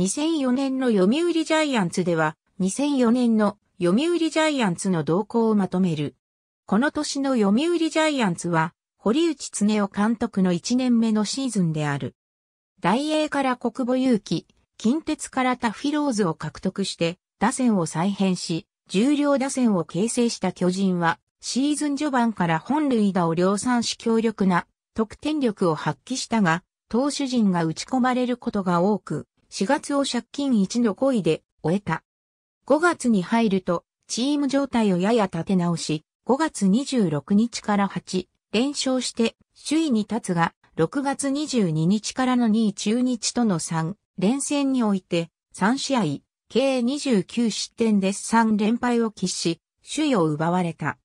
2004年の読売ジャイアンツでは、2004年の読売ジャイアンツの動向をまとめる。この年の読売ジャイアンツは、堀内恒夫監督の1年目のシーズンである。大英から国母勇気、近鉄からタフィローズを獲得して、打線を再編し、重量打線を形成した巨人は、シーズン序盤から本塁打を量産し強力な得点力を発揮したが、投手陣が打ち込まれることが多く、4月を借金1の5位で終えた。5月に入ると、チーム状態をやや立て直し、5月26日から8連勝して首位に立つが、6月22日からの2位中日との3連戦において、3試合、計29失点で3連敗を喫し、首位を奪われた。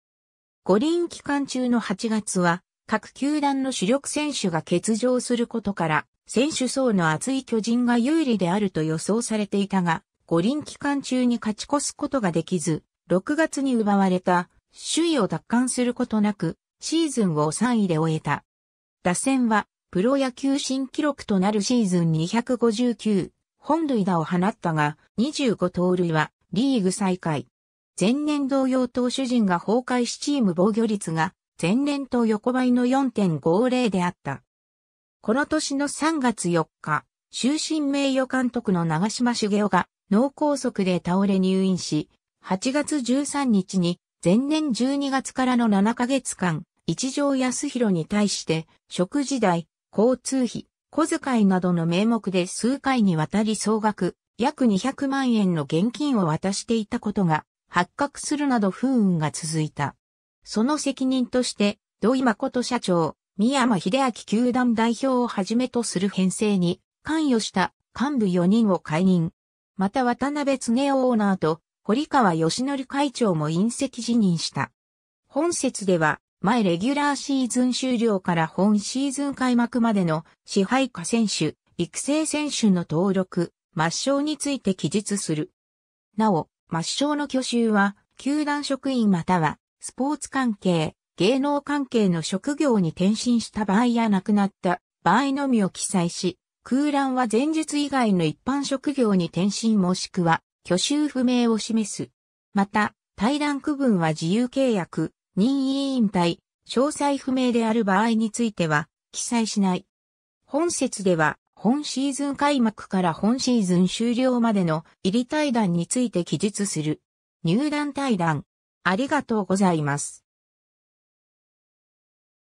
五輪期間中の8月は、各球団の主力選手が欠場することから、選手層の厚い巨人が有利であると予想されていたが、五輪期間中に勝ち越すことができず、6月に奪われた首位を奪還することなく、シーズンを3位で終えた。打線は、プロ野球新記録となるシーズン259、本塁打を放ったが、25盗塁はリーグ再開。前年同様投手陣が崩壊しチーム防御率が前年と横ばいの4.50であった。この年の3月4日、終身名誉監督の長島茂雄が脳梗塞で倒れ入院し、8月13日に前年12月からの7ヶ月間、一条康弘に対して食事代、交通費、小遣いなどの名目で数回にわたり総額約200万円の現金を渡していたことが発覚するなど不運が続いた。その責任として、土井誠社長、宮山秀明球団代表をはじめとする編成に関与した幹部4人を解任。また渡辺恒夫オーナーと堀川義則会長も隕石辞任した。本節では、前レギュラーシーズン終了から本シーズン開幕までの支配下選手、育成選手の登録、抹消について記述する。なお、抹消の挙手は、球団職員または、スポーツ関係、芸能関係の職業に転身した場合や亡くなった場合のみを記載し、空欄は前述以外の一般職業に転身もしくは去就不明を示す。また、対談区分は自由契約、任意引退、詳細不明である場合については記載しない。本説では、本シーズン開幕から本シーズン終了までの入り対談について記述する。入団対談。ありがとうございます。